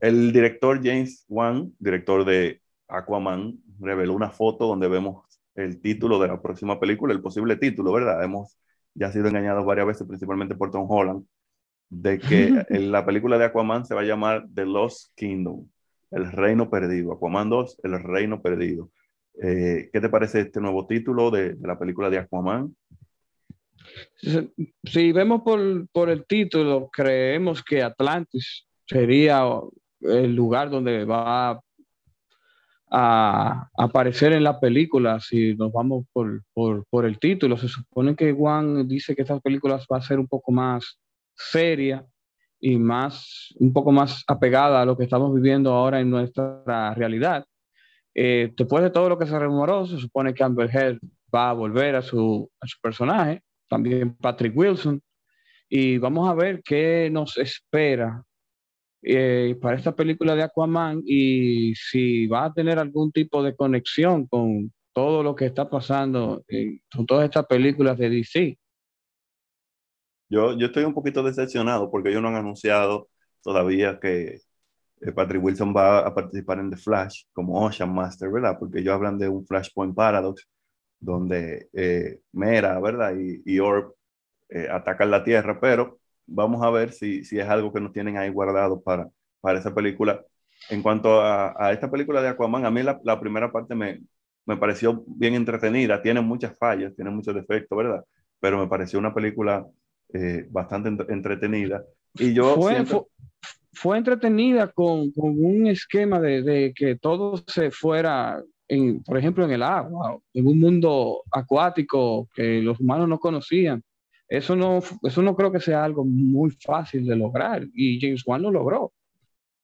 El director James Wan, director de Aquaman, reveló una foto donde vemos el título de la próxima película, el posible título, ¿verdad? Hemos ya sido engañados varias veces, principalmente por Tom Holland, de que la película de Aquaman se va a llamar The Lost Kingdom, El Reino Perdido, Aquaman 2, El Reino Perdido. Eh, ¿Qué te parece este nuevo título de, la película de Aquaman? Si, vemos por, por el título, creemos que Atlantis sería el lugar donde va a, aparecer en la película, si nos vamos por, el título. Se supone que Juan dice que esta película va a ser un poco más seria y más, un poco más apegada a lo que estamos viviendo ahora en nuestra realidad. Eh, después de todo lo que se rumoró, se supone que Amber Heard va a volver a su, a su personaje, también Patrick Wilson, y vamos a ver qué nos espera eh, para esta película de Aquaman y si va a tener algún tipo de conexión con todo lo que está pasando con todas estas películas de DC. Yo, yo estoy un poquito decepcionado porque ellos no han anunciado todavía que eh, Patrick Wilson va a participar en The Flash como Ocean Master, ¿verdad? Porque ellos hablan de un Flashpoint Paradox donde eh, Mera, ¿verdad? Y, y Orb atacan la Tierra, pero vamos a ver si, es algo que nos tienen ahí guardado para, para esa película. En cuanto a, esta película de Aquaman, a mí la, primera parte me, pareció bien entretenida, tiene muchas fallas, tiene muchos defectos, ¿verdad? Pero me pareció una película eh, bastante entretenida. Y yo fue, fue, entretenida con, un esquema de, de, que todo se fuera, en, por ejemplo, en el agua, en un mundo acuático que los humanos no conocían. Eso no, eso no creo que sea algo muy fácil de lograr y James Wan lo logró.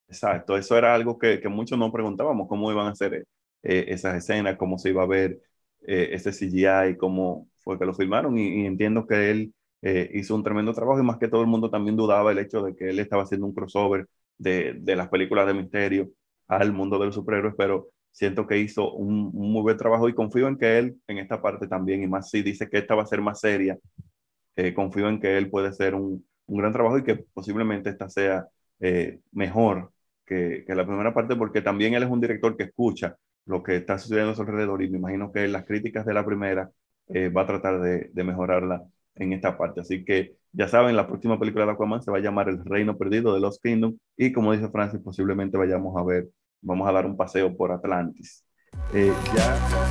Exacto, eso era algo que, muchos nos preguntábamos, cómo iban a hacer eh, eh, esas escenas, cómo se iba a ver eh, ese CGI, cómo fue que lo filmaron y, entiendo que él hizo un tremendo trabajo y más que todo el mundo también dudaba el hecho de que él estaba haciendo un crossover de, las películas de misterio al mundo de los superhéroes, pero siento que hizo un, muy buen trabajo y confío en que él en esta parte también, y más si dice que esta va a ser más seria eh, confío en que él puede hacer un, gran trabajo y que posiblemente esta sea eh, mejor que, la primera parte, porque también él es un director que escucha lo que está sucediendo a su alrededor y me imagino que las críticas de la primera eh, va a tratar de, mejorarla en esta parte. Así que ya saben, la próxima película de Aquaman se va a llamar El Reino Perdido de Los Kingdom y como dice Francis, posiblemente vayamos a ver, vamos a dar un paseo por Atlantis. ya...